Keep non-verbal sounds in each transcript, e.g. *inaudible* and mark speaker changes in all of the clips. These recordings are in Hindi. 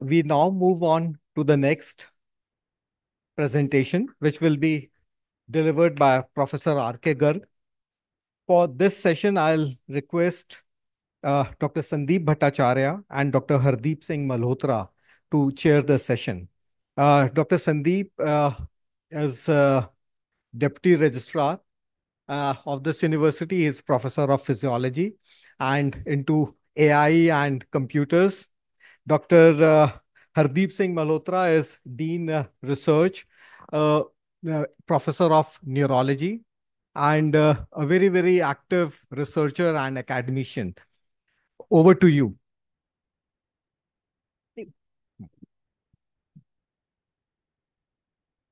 Speaker 1: we now move on to the next presentation, which will be delivered by Professor R.K. Garg. For this session, I'll request uh, Dr. Sandeep Bhattacharya and Dr. Hardeep Singh Malhotra to chair the session. Uh, Dr. Sandeep uh, is uh, Deputy Registrar uh, of this university. He's is Professor of Physiology and into AI and computers Dr. Uh, Hardeep Singh Malhotra is Dean uh, Research, uh, Professor of Neurology, and a very, very active researcher and academician. Over to you.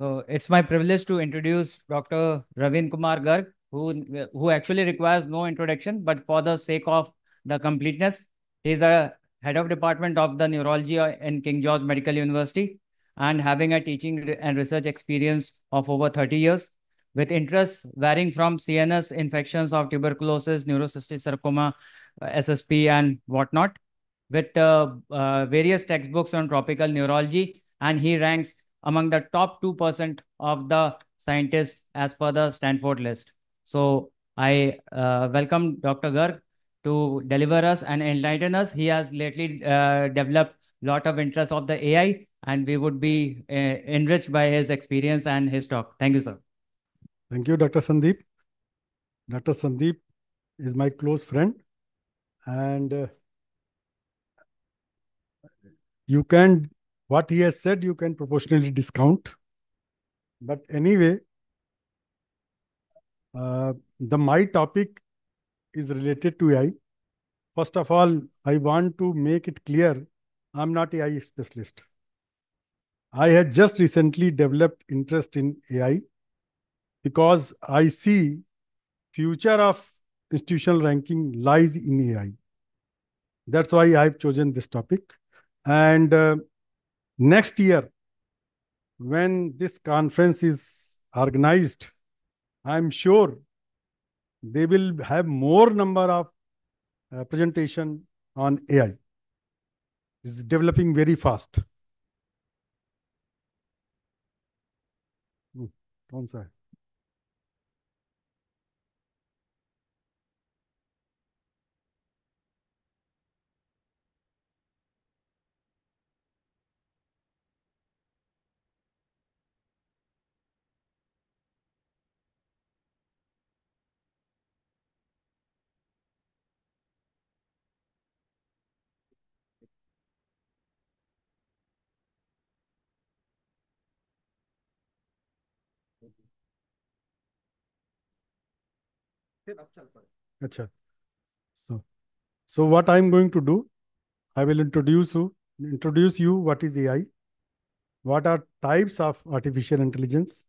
Speaker 2: So it's my privilege to introduce Dr. Ravin Kumar Garg, who, who actually requires no introduction, but for the sake of the completeness, he's a head of department of the neurology uh, in King George Medical University and having a teaching and research experience of over 30 years with interests varying from CNS infections of tuberculosis, neurocystic sarcoma, uh, SSP and whatnot with uh, uh, various textbooks on tropical neurology and he ranks among the top 2% of the scientists as per the Stanford list. So I uh, welcome Dr. Garg to deliver us and enlighten us. He has lately uh, developed a lot of interest of the AI and we would be uh, enriched by his experience and his talk. Thank you, sir. Thank you, Dr. Sandeep. Dr. Sandeep is my close friend and uh, you can, what he has said, you can proportionally discount. But anyway, uh, the my topic is related to AI. First of all, I want to make it clear I'm not AI specialist. I had just recently developed interest in AI because I see future of institutional ranking lies in AI. That's why I've chosen this topic. And uh, next year, when this conference is organized, I'm sure they will have more number of uh, presentation on AI. It's developing very fast. Hmm, So, so what I'm going to do, I will introduce you, introduce you what is AI, what are types of artificial intelligence,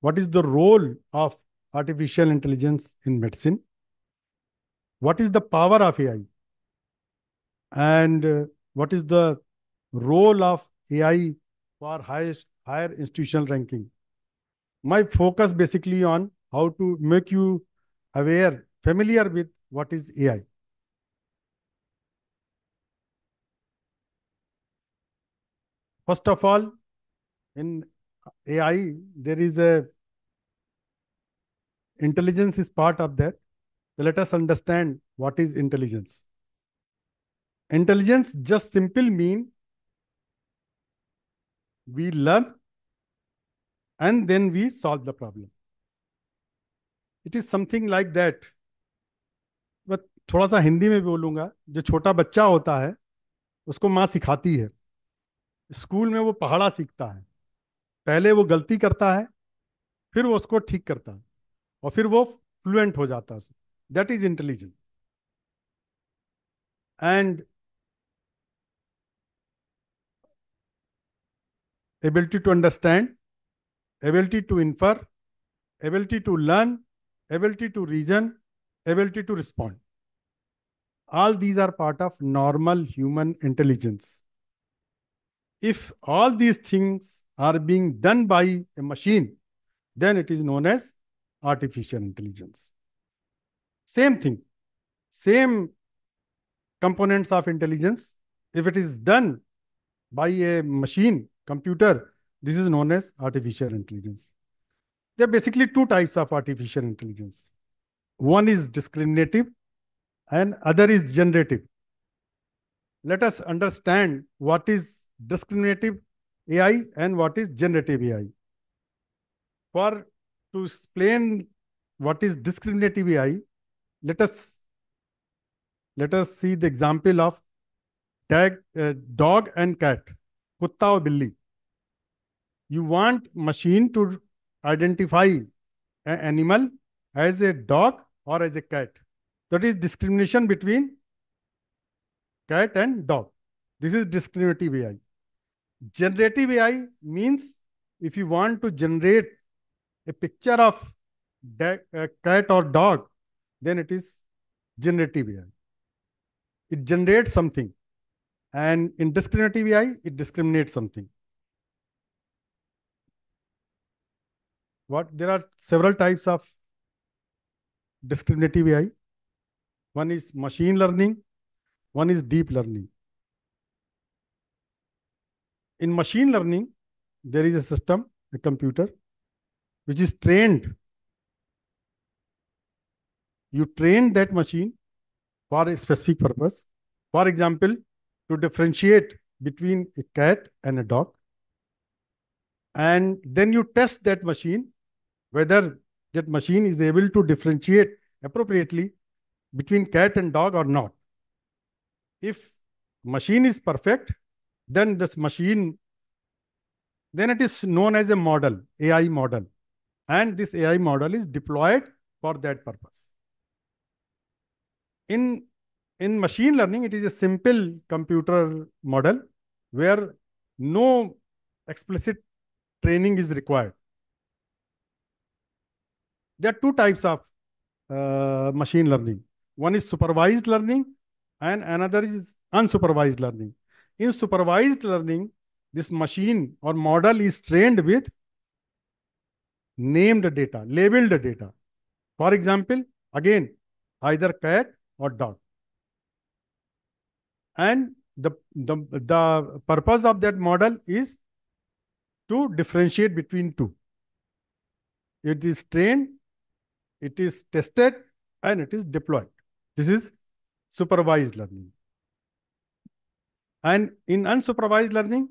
Speaker 2: what is the role of artificial intelligence in medicine, what is the power of AI, and uh, what is the role of AI for highest, higher institutional ranking my focus basically on how to make you aware, familiar with what is AI. First of all, in AI, there is a intelligence is part of that. So let us understand what is intelligence. Intelligence just simple mean we learn and then we solve the problem. It is something like that. मैं थोड़ा सा हिंदी में बोलूँगा जो छोटा बच्चा होता है उसको माँ सिखाती है स्कूल में वो पहाड़ा सीखता है पहले वो गलती करता है फिर वो उसको ठीक करता है और फिर वो फ्लुएंट हो जाता है that is intelligence and ability to understand ability to infer, ability to learn, ability to reason, ability to respond. All these are part of normal human intelligence. If all these things are being done by a machine, then it is known as artificial intelligence. Same thing, same components of intelligence. If it is done by a machine, computer, this is known as artificial intelligence. There are basically two types of artificial intelligence. One is discriminative and other is generative. Let us understand what is discriminative AI and what is generative AI. For to explain what is discriminative AI, let us let us see the example of tag, uh, dog and cat, kutta or billi you want machine to identify an animal as a dog or as a cat. That is discrimination between cat and dog. This is discriminative AI. Generative AI means if you want to generate a picture of a cat or dog, then it is generative AI. It generates something. And in discriminative AI, it discriminates something. what there are several types of discriminative AI. One is machine learning, one is deep learning. In machine learning, there is a system, a computer, which is trained. You train that machine for a specific purpose. For example, to differentiate between a cat and a dog. And then you test that machine whether that machine is able to differentiate appropriately between cat and dog or not. If machine is perfect, then this machine, then it is known as a model, AI model. And this AI model is deployed for that purpose. In, in machine learning, it is a simple computer model where no explicit training is required. There are two types of uh, machine learning. One is supervised learning and another is unsupervised learning. In supervised learning, this machine or model is trained with named data, labeled data. For example, again, either cat or dog. And the, the, the purpose of that model is to differentiate between two. It is trained it is tested and it is deployed. This is supervised learning. And in unsupervised learning,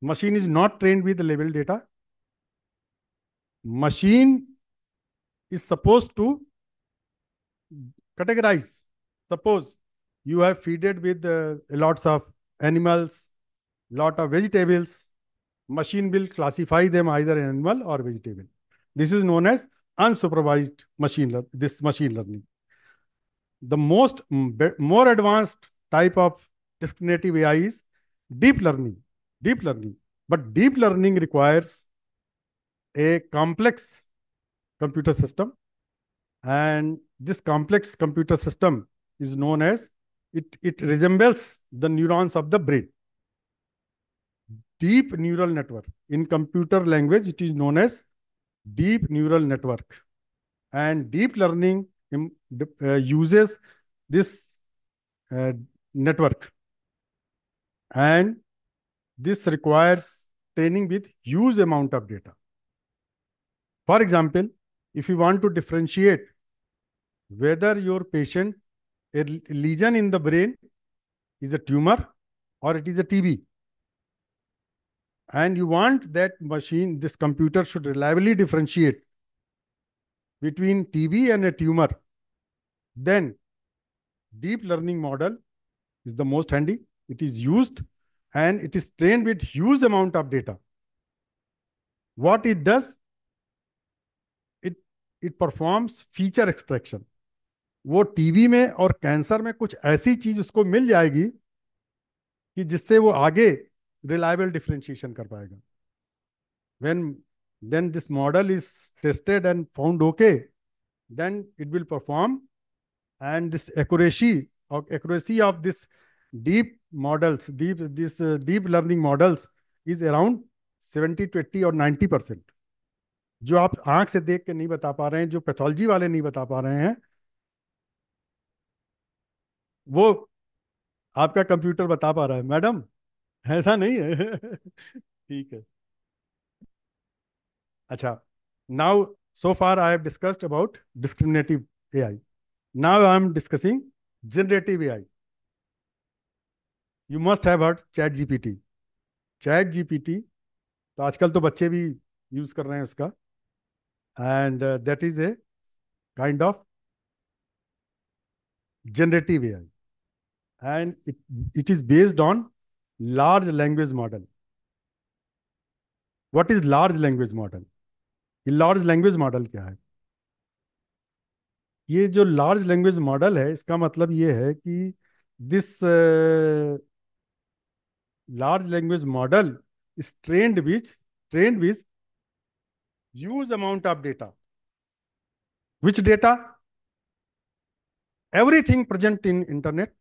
Speaker 2: machine is not trained with label data. Machine is supposed to categorize. Suppose you have feeded with uh, lots of animals, lot of vegetables, machine will classify them either animal or vegetable. This is known as unsupervised machine learning, this machine learning. The most more advanced type of discriminative AI is deep learning, deep learning. But deep learning requires a complex computer system. And this complex computer system is known as, it, it resembles the neurons of the brain. Deep neural network. In computer language, it is known as deep neural network. And deep learning uh, uses this uh, network. And this requires training with huge amount of data. For example, if you want to differentiate whether your patient, a lesion in the brain is a tumor or it is a TB, and you want that machine, this computer should reliably differentiate between TB and a tumor, then deep learning model is the most handy. It is used and it is trained with huge amount of data. What it does, it, it performs feature extraction. वो TB में और कैंसर में कुछ ऐसी चीज उसको मिल जाएगी कि जिससे वो आगे रिलायबल डिफ्रेंशिएशन कर पाएगा when then this model is tested and found okay then it will perform and this एक और accuracy of this deep models deep this deep learning models is around seventy twenty और नाइन्टी परसेंट जो आप आंख से देख के नहीं बता पा रहे हैं जो पैथोलॉजी वाले नहीं बता पा रहे हैं वो आपका कंप्यूटर बता पा रहा है मैडम ऐसा नहीं है *laughs* ठीक है अच्छा now so far I have discussed about discriminative A I now I am discussing generative A I you must have heard chat G P T chat G P T तो आजकल तो बच्चे भी यूज कर रहे हैं उसका and that is a kind of generative AI and it is based on large language model what is large language model ये large language model क्या है ये जो large language model है इसका मतलब ये है कि this uh, large language model is trained with trained with huge amount of data which data everything present in internet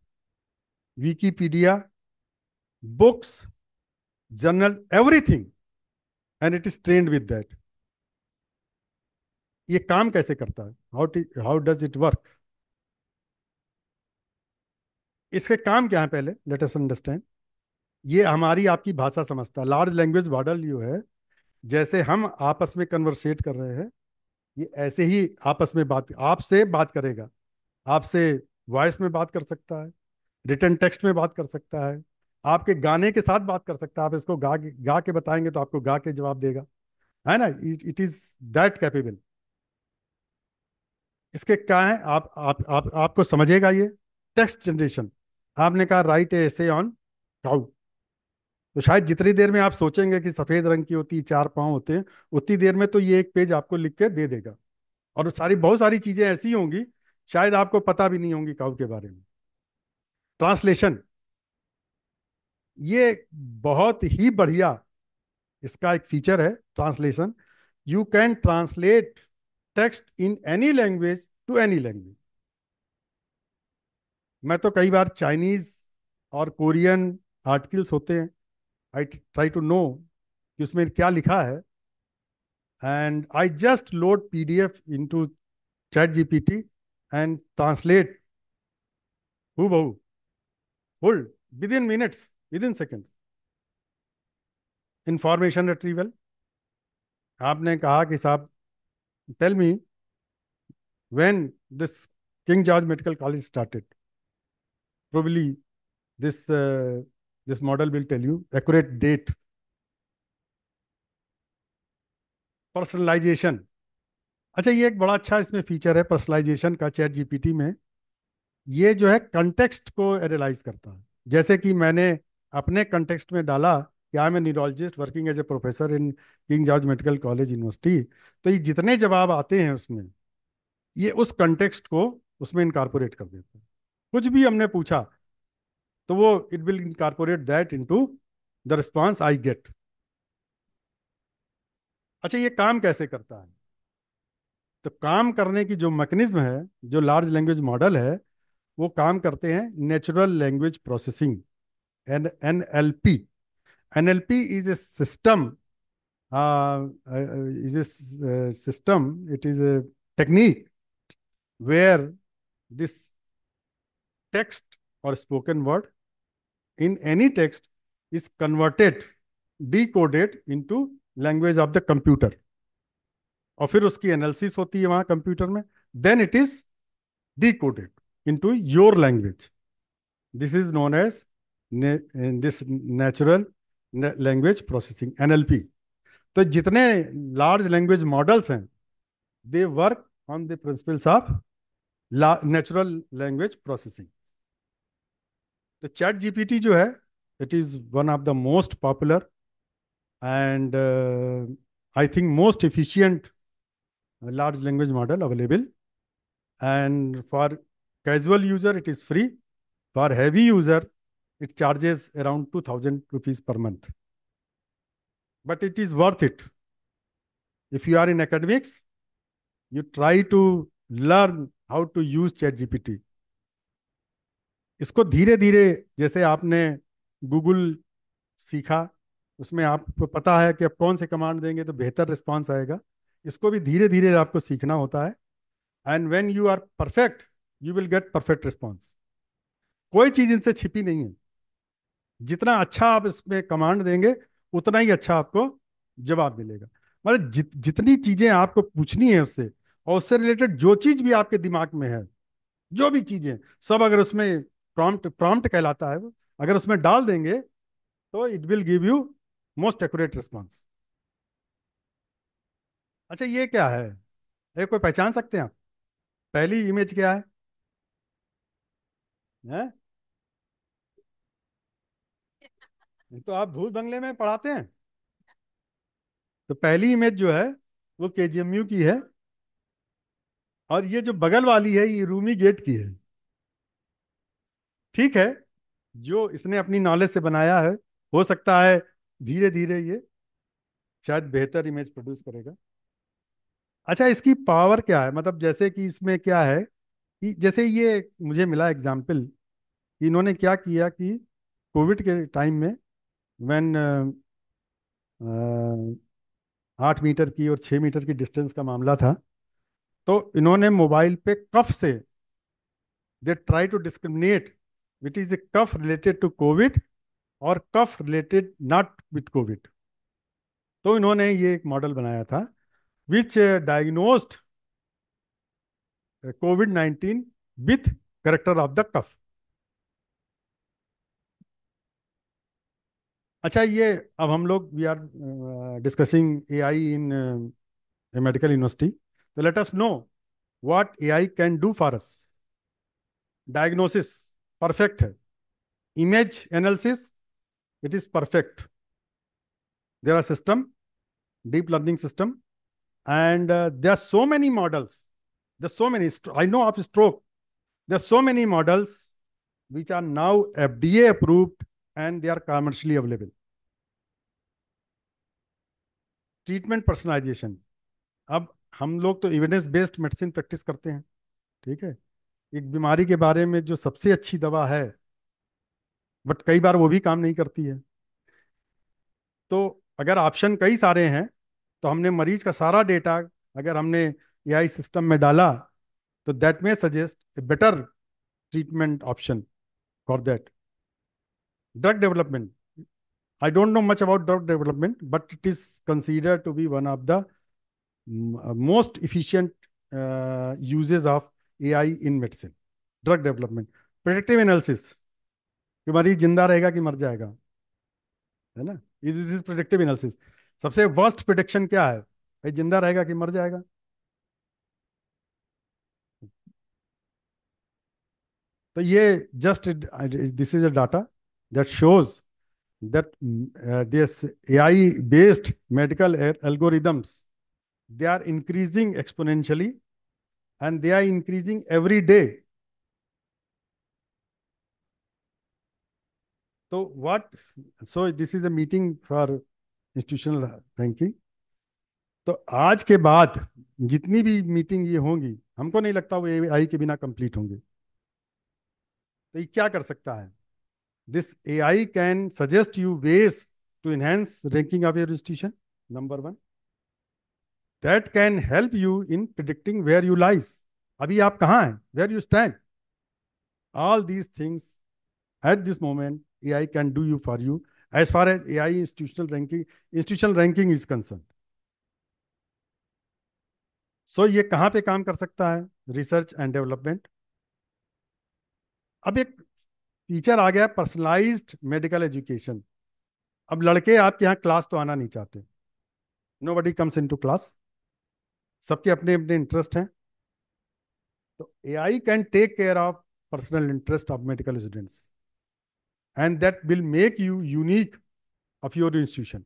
Speaker 2: wikipedia books, journal, everything. And it is trained with that. ये काम कैसे करता है how how does it work इसके काम क्या है पहले लेट अस अंडरस्टैंड ये हमारी आपकी भाषा समझता है लार्ज लैंग्वेज मॉडल यू है जैसे हम आपस में कन्वर्सेट कर रहे हैं ये ऐसे ही आपस में बात आपसे बात करेगा आपसे वॉइस में बात कर सकता है रिटर्न टेक्स्ट में बात कर सकता है आपके गाने के साथ बात कर सकता है आप इसको गा गा के बताएंगे तो आपको गा के जवाब देगा है ना इट इज दैट कैपेबल इसके क्या है आप आप आप आपको समझेगा ये टेक्स्ट जनरेशन आपने कहा राइट एसे ऑन काउ तो शायद जितनी देर में आप सोचेंगे कि सफेद रंग की होती चार पाँव होते हैं उतनी देर में तो ये एक पेज आपको लिख के दे देगा और सारी बहुत सारी चीजें ऐसी होंगी शायद आपको पता भी नहीं होंगी काउ के बारे में ट्रांसलेशन ये बहुत ही बढ़िया इसका एक फीचर है translation you can translate text in any language to any language मैं तो कई बार चाइनीज और कोरियन आर्टिकल्स होते हैं आई ट्राई टू नो कि उसमें क्या लिखा है and I just load P D F into chat G P T and translate हु within minutes within second information retrieval आपने कहा कि साहब tell me when this King George medical college started probably this this model will tell you accurate date personalization अच्छा ये एक बड़ा अच्छा इसमें फीचर है पर्सनलाइजेशन का चैट जीपीटी में ये जो है कंटेक्स्ट को एनालाइज करता है जैसे कि मैंने अपने कंटेक्स्ट में डाला कि I am a neurologist working as a professor in King George medical college university तो ये जितने जवाब आते हैं उसमें ये उस कंटेक्स्ट को उसमें इनकारपोरेट कर देते हैं कुछ भी हमने पूछा तो वो it will incorporate that to the response I get अच्छा ये काम कैसे करता है तो काम करने की जो मैकेनिज्म है जो लार्ज लैंग्वेज मॉडल है वो काम करते हैं natural language processing And NLP. NLP is a system. Uh, uh is a uh, system. It is a technique where this text or spoken word in any text is converted, decoded into language of the computer. और फिर उसकी एनालिसिस होती है वहां कंप्यूटर में then it is decoded into your language this is known as in this natural language processing nlp तो जितने लार्ज लैंग्वेज मॉडल्स हैं they work on the principles of natural language processing तो चैट जीपीटी जो है it is one of the most popular and I think most efficient large language model available and for casual user it is free for heavy user it charges around 2000 rupees per month but it is worth it if you are in academics you try to learn how to use chat gpt इसको धीरे धीरे जैसे आपने गूगल सीखा उसमें आपको पता है कि आप कौन से कमांड देंगे तो बेहतर रिस्पांस आएगा इसको भी धीरे धीरे आपको सीखना होता है and when you are perfect you will get perfect response कोई चीज़ इनसे छिपी नहीं है जितना अच्छा आप इसमें कमांड देंगे उतना ही अच्छा आपको जवाब मिलेगा मतलब जित, जितनी चीजें आपको पूछनी है उससे और उससे रिलेटेड जो चीज भी आपके दिमाग में है जो भी चीजें सब अगर उसमें प्रॉम्प्ट प्रॉम्प्ट कहलाता है वो अगर उसमें डाल देंगे तो it will give you most accurate response अच्छा ये क्या है ये कोई पहचान सकते हैं आप पहली इमेज क्या है, है? तो आप भूत बंगले में पढ़ाते हैं तो पहली इमेज जो है वो के की है और ये जो बगल वाली है ये रूमी गेट की है ठीक है जो इसने अपनी नॉलेज से बनाया है हो सकता है धीरे धीरे ये शायद बेहतर इमेज प्रोड्यूस करेगा अच्छा इसकी पावर क्या है मतलब जैसे कि इसमें क्या है कि जैसे ये मुझे मिला एग्जाम्पल इन्होंने क्या किया कि कोविड के टाइम में when uh, uh, आठ मीटर की और छः मीटर की डिस्टेंस का मामला था तो इन्होंने मोबाइल पे कफ से they try to discriminate with is a cough related to COVID और cough related not with COVID तो इन्होंने ये एक मॉडल बनाया था which diagnosed COVID nineteen with character of the cough अच्छा ये अब हम लोग we are discussing A I in medical university तो let us know what A I can do for us diagnosis perfect है image analysis it is perfect there are system deep learning system and are so many models so so many I know of stroke they are so many models which are now F D A approved and they are commercially available. Treatment personalization अब हम लोग तो एविडेंस बेस्ड मेडिसिन प्रैक्टिस करते हैं ठीक है एक बीमारी के बारे में जो सबसे अच्छी दवा है बट कई बार वो भी काम नहीं करती है तो अगर ऑप्शन कई सारे हैं तो हमने मरीज का सारा डेटा अगर हमने एआई सिस्टम में डाला तो दैट में suggest a better treatment option for that drug development. I don't know much about drug development, but it is considered to be one of the most efficient uh, uses of AI in medicine, drug development. Predictive analysis, कि मरीज जिंदा रहेगा कि मर जाएगा है ना this is predictive analysis sabse worst prediction kya hai bhai जिंदा rahega ki mar jayega तो ये just this is a data that shows that uh, this AI based medical algorithms they are increasing exponentially and they are increasing every day so what so this is a meeting for institutional ranking तो आज के बाद जितनी भी मीटिंग ये होंगी हमको नहीं लगता वो ए आई के बिना कंप्लीट होंगे तो ये क्या कर सकता है this AI can suggest you ways to enhance ranking of your institution, number one. That can help you in predicting where you lies. अभी आप कहाँ हैं where you stand all these things at this moment A I can do you for you as far as A I institutional ranking institutional ranking is concern so ये कहाँ पे काम कर सकता है रिसर्च एंड डेवलपमेंट अब एक टीचर आ गया पर्सनलाइज मेडिकल एजुकेशन अब लड़के आपके यहाँ क्लास तो आना नहीं चाहते nobody comes into class सबके अपने अपने इंटरेस्ट हैं तो A I can take care of personal interest of medical students and that will make you unique of your institution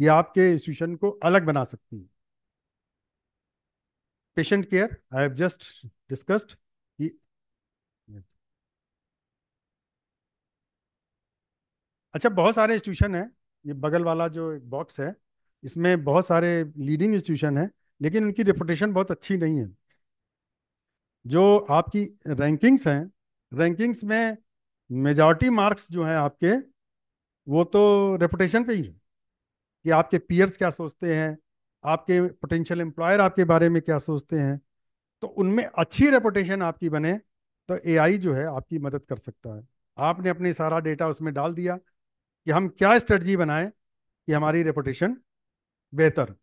Speaker 2: ये आपके इंस्टीट्यूशन को अलग बना सकती है patient care I have just discussed अच्छा बहुत सारे इंस्टीट्यूशन हैं ये बगल वाला जो एक बॉक्स है इसमें बहुत सारे लीडिंग इंस्टीट्यूशन हैं लेकिन उनकी रेपुटेशन बहुत अच्छी नहीं है जो आपकी रैंकिंग्स हैं रैंकिंग्स में मेजॉरिटी मार्क्स जो हैं आपके वो तो रेपुटेशन पे ही है कि आपके पीयर्स क्या सोचते हैं आपके पोटेंशियल एम्प्लॉयर आपके बारे में क्या सोचते हैं तो उनमें अच्छी रेपुटेशन आपकी बने तो एआई जो है आपकी मदद कर सकता है आपने अपने सारा डेटा उसमें डाल दिया कि हम क्या स्ट्रेटजी बनाएं कि हमारी रेपुटेशन बेहतर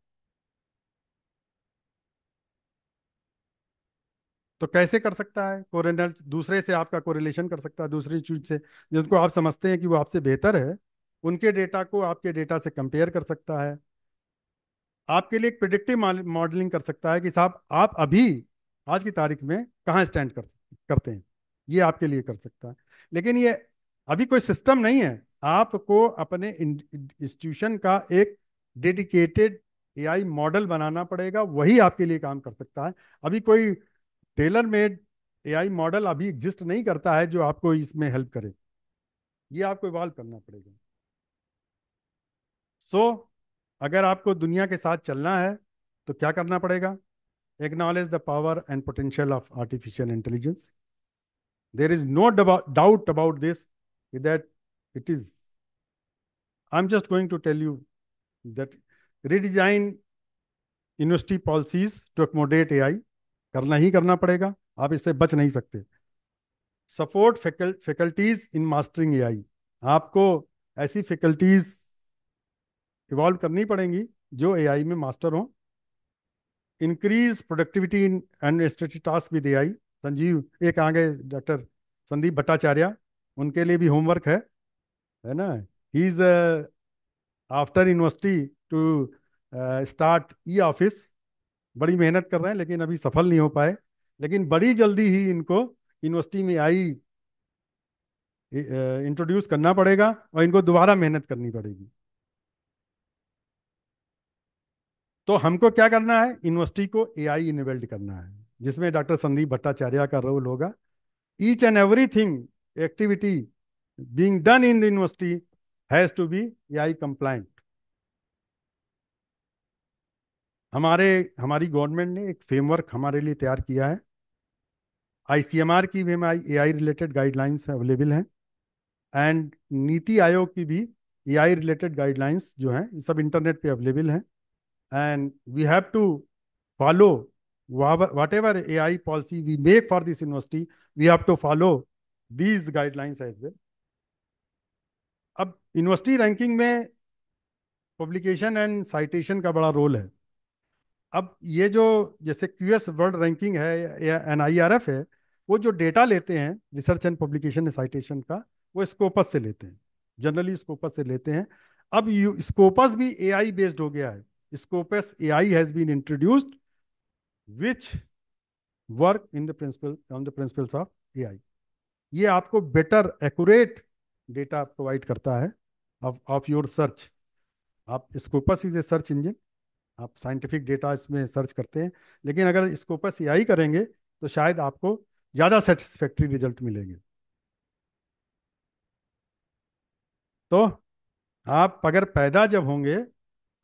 Speaker 2: तो कैसे कर सकता है कोरेनल दूसरे से आपका कोरिलेशन कर सकता है दूसरी चीज से जिनको आप समझते हैं कि वो आपसे बेहतर है उनके डेटा को आपके डेटा से कंपेयर कर सकता है आपके लिए एक प्रिडिक्टिव मॉडलिंग कर सकता है कि साहब आप अभी आज की तारीख में कहाँ स्टैंड कर करते हैं ये आपके लिए कर सकता है लेकिन ये अभी कोई सिस्टम नहीं है आपको अपने इंस्टीट्यूशन का एक डेडिकेटेड एआई मॉडल बनाना पड़ेगा वही आपके लिए काम कर सकता है अभी कोई टेलर मेड एआई मॉडल अभी एग्जिस्ट नहीं करता है जो आपको इसमें हेल्प करे ये आपको इवॉल्व करना पड़ेगा सो so, अगर आपको दुनिया के साथ चलना है तो क्या करना पड़ेगा acknowledge the power and potential of artificial intelligence there is no doubt about this it is I'm just going to tell you that redesign university policies to accommodate A करना ही करना पड़ेगा आप इससे बच नहीं सकते support faculties in mastering A आपको ऐसी फैकल्टीज इवॉल्व करनी पड़ेंगी जो ए में मास्टर हों increase productivity in administrative task with A Sanjeev एक आगे डॉक्टर संदीप भट्टाचार्य उनके लिए भी होमवर्क है है ना He is uh, after university to uh, start e office. बड़ी मेहनत कर रहे हैं लेकिन अभी सफल नहीं हो पाए लेकिन बड़ी जल्दी ही इनको यूनिवर्सिटी में आई इंट्रोड्यूस करना पड़ेगा और इनको दोबारा मेहनत करनी पड़ेगी तो हमको क्या करना है यूनिवर्सिटी को ए आई इनेबल्ड करना है जिसमें डॉक्टर संदीप भट्टाचार्य का रोल होगा each and everything activity being done in the university has to be I compliant हमारे हमारी गवर्नमेंट ने एक फ्रेमवर्क हमारे लिए तैयार किया है आईसीएमआर की भी A I related guidelines available हैं एंड नीति आयोग की भी ए आई रिलेटेड गाइडलाइंस जो हैं सब इंटरनेट पे अवेलेबल हैं and we have to follow whatever A I policy we make for this university we have to follow these guidelines as well university ranking में पब्लिकेशन एंड साइटेशन का बड़ा रोल है अब ये जो जैसे क्यू एस वर्ल्ड रैंकिंग है या एन आई आर एफ है वो जो डेटा लेते हैं research and publication and citation का वो स्कोपस से लेते हैं जनरली स्कोपस से लेते हैं अब यू स्कोपस भी ए आई बेस्ड हो गया है Scopus AI has been introduced which work in the principle on the principles of AI आई ये आपको बेटर एक्यूरेट डेटा प्रोवाइड करता है ऑफ ऑफ योर सर्च आप Scopus is a search engine आप साइंटिफिक डेटा इसमें सर्च करते हैं लेकिन अगर स्कोपस ए आई करेंगे तो शायद आपको ज़्यादा सेटिस्फैक्ट्री रिजल्ट मिलेंगे तो आप अगर पैदा जब होंगे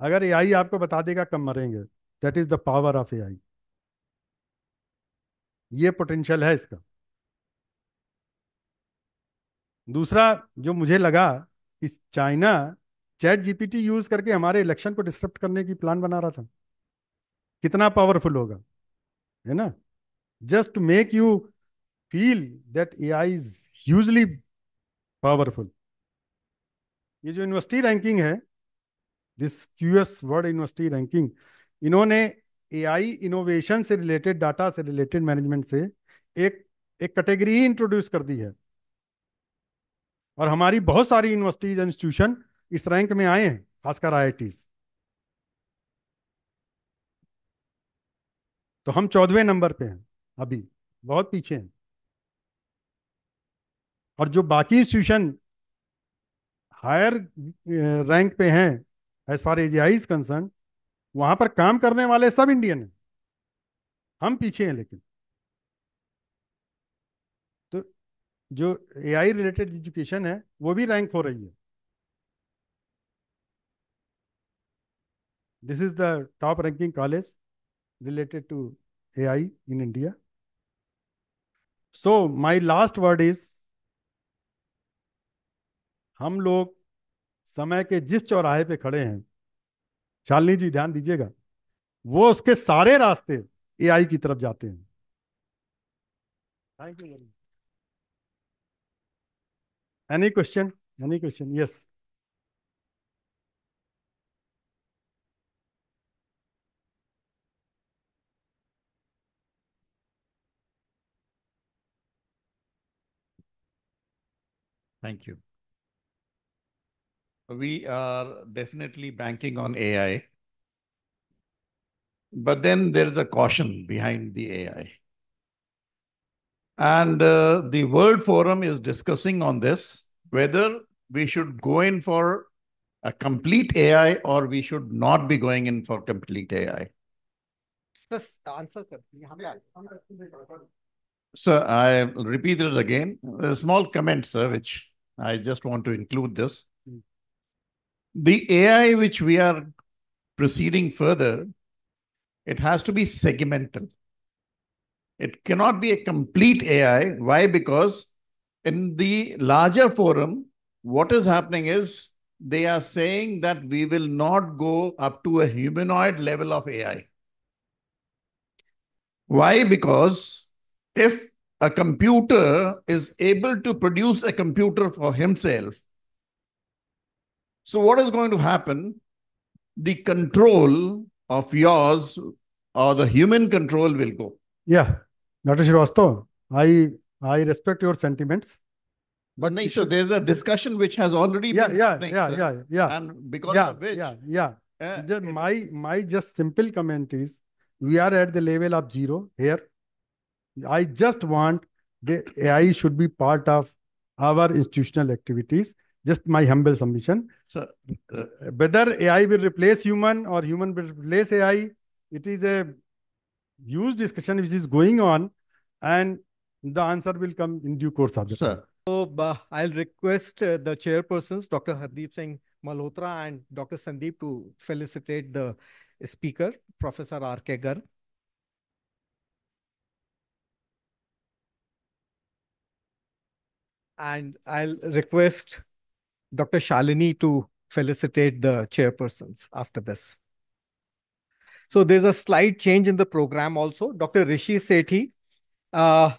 Speaker 2: अगर ए आई आपको बता देगा कब मरेंगे that is the power of AI आई ये पोटेंशियल है इसका दूसरा जो मुझे लगा इस चाइना चैट जीपीटी यूज करके हमारे इलेक्शन को डिस्टर्ब करने की प्लान बना रहा था कितना पावरफुल होगा है ना just make you feel that A I is hugely powerful ये जो यूनिवर्सिटी रैंकिंग है this QS world university ranking इन्होंने ए आई इनोवेशन से रिलेटेड डाटा से रिलेटेड मैनेजमेंट से एक एक कैटेगरी ही इंट्रोड्यूस कर दी है और हमारी बहुत सारी यूनिवर्सिटीज इंस्टीट्यूशन इस रैंक में आए हैं खासकर आई तो हम चौदहवें नंबर पे हैं अभी बहुत पीछे हैं और जो बाकी इंस्टीट्यूशन हायर रैंक पे हैं as far as I is concern वहां पर काम करने वाले सब इंडियन हैं हम पीछे हैं लेकिन जो एआई रिलेटेड एजुकेशन है वो भी रैंक हो रही है this is the top ranking college to A I in India so my last word is हम लोग समय के जिस चौराहे पे खड़े हैं शालिनी जी ध्यान दीजिएगा वो उसके सारे रास्ते एआई की तरफ जाते हैं thank you very much Any question? Any question? Yes.
Speaker 3: Thank you. We are definitely banking on AI, but then there is a caution behind the AI. And uh, the World Forum is discussing on this whether we should go in for a complete AI or we should not be going in for complete AI.
Speaker 1: This answer,
Speaker 3: sir, I repeat it again. A small comment, sir, which I just want to include this. Hmm. The AI which we are proceeding further, it has to be segmental. It cannot be a complete AI. Why? Because in the larger forum, what is happening is they are saying that we will not go up to a humanoid level of AI. Why? Because if a computer is able to produce a computer for himself, so what is going to happen? The control of yours or the human control will go.
Speaker 2: Yeah. Dr. Srivastav, I, I respect your sentiments. But no, so
Speaker 3: there's a discussion which
Speaker 2: has already yeah, been yeah, yeah, sir. yeah, yeah. And because yeah, of which... Yeah, yeah. Uh, my, my just simple comment is, we are at the level of zero here. I just want the AI should be part of our institutional activities. Just my humble submission. Sir, uh, Whether AI will replace human or human will replace AI, it is a huge discussion which is going on, and the answer will come in due course of the Sir.
Speaker 1: So uh, I'll request uh, the chairpersons, Dr. Hardeep Singh Malhotra and Dr. Sandeep to felicitate the speaker, Professor R. K. Gar, And I'll request Dr. Shalini to felicitate the chairpersons after this. So there's a slight change in the program also. Dr. Rishi Sethi, uh,